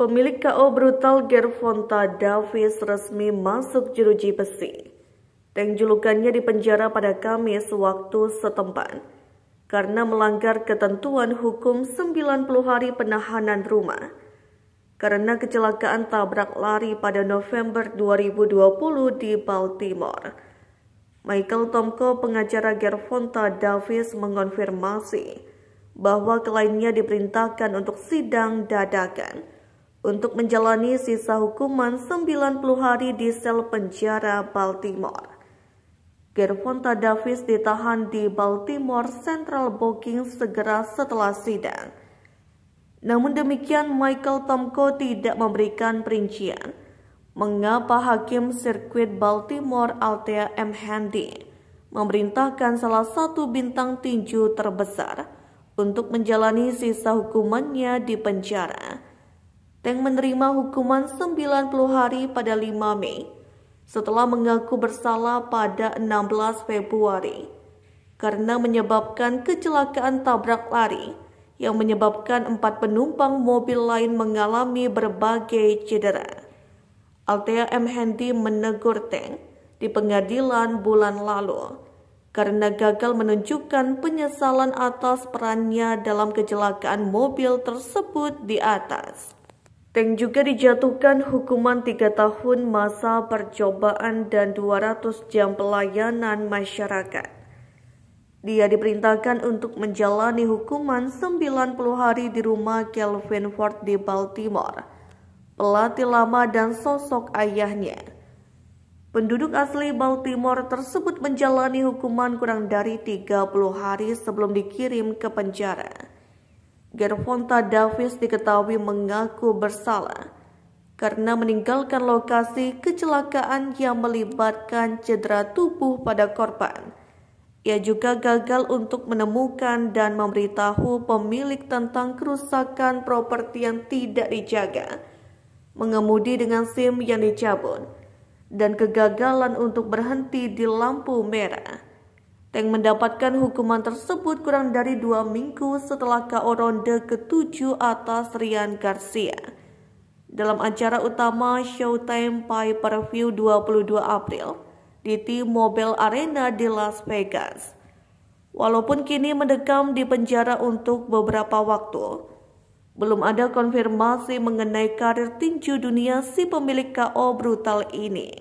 Pemilik KO brutal Gervonta Davis resmi masuk jeruji besi. Tank julukannya dipenjara pada Kamis waktu setempat karena melanggar ketentuan hukum 90 hari penahanan rumah karena kecelakaan tabrak lari pada November 2020 di Baltimore. Michael Tomko, pengacara Gervonta Davis, mengonfirmasi bahwa kliennya diperintahkan untuk sidang dadakan untuk menjalani sisa hukuman 90 hari di sel penjara Baltimore. Gervonta Davis ditahan di Baltimore Central Booking segera setelah sidang. Namun demikian, Michael Tomko tidak memberikan perincian mengapa Hakim Sirkuit Baltimore Althea M. Handy memerintahkan salah satu bintang tinju terbesar untuk menjalani sisa hukumannya di penjara. Teng menerima hukuman 90 hari pada 5 Mei setelah mengaku bersalah pada 16 Februari karena menyebabkan kecelakaan tabrak lari yang menyebabkan empat penumpang mobil lain mengalami berbagai cedera. Althea M. Hendy menegur Teng di pengadilan bulan lalu karena gagal menunjukkan penyesalan atas perannya dalam kecelakaan mobil tersebut di atas. Teng juga dijatuhkan hukuman tiga tahun masa percobaan dan 200 jam pelayanan masyarakat. Dia diperintahkan untuk menjalani hukuman 90 hari di rumah Kelvin Ford di Baltimore, pelatih lama dan sosok ayahnya. Penduduk asli Baltimore tersebut menjalani hukuman kurang dari 30 hari sebelum dikirim ke penjara. Gervonta Davis diketahui mengaku bersalah karena meninggalkan lokasi kecelakaan yang melibatkan cedera tubuh pada korban. Ia juga gagal untuk menemukan dan memberitahu pemilik tentang kerusakan properti yang tidak dijaga, mengemudi dengan SIM yang dicabut, dan kegagalan untuk berhenti di lampu merah. Teng mendapatkan hukuman tersebut kurang dari dua minggu setelah KO ronde ketujuh atas Rian Garcia. Dalam acara utama Showtime Pay Per View 22 April di T-Mobile Arena di Las Vegas. Walaupun kini mendekam di penjara untuk beberapa waktu, belum ada konfirmasi mengenai karir tinju dunia si pemilik KO brutal ini.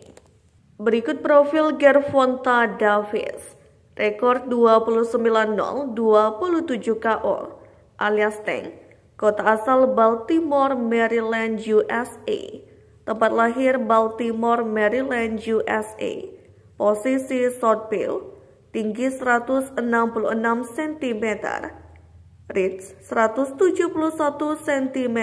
Berikut profil Gervonta Davis rekor 29-0 27 KO alias Tank, kota asal Baltimore, Maryland, USA. Tempat lahir Baltimore, Maryland, USA. Posisi short pill, tinggi 166 cm, reach 171 cm,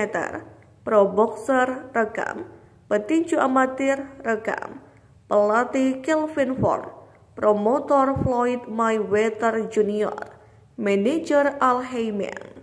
pro boxer rekam, petinju amatir rekam, pelatih Kelvin Ford, promotor Floyd Mayweather Jr., manajer Al Haymen.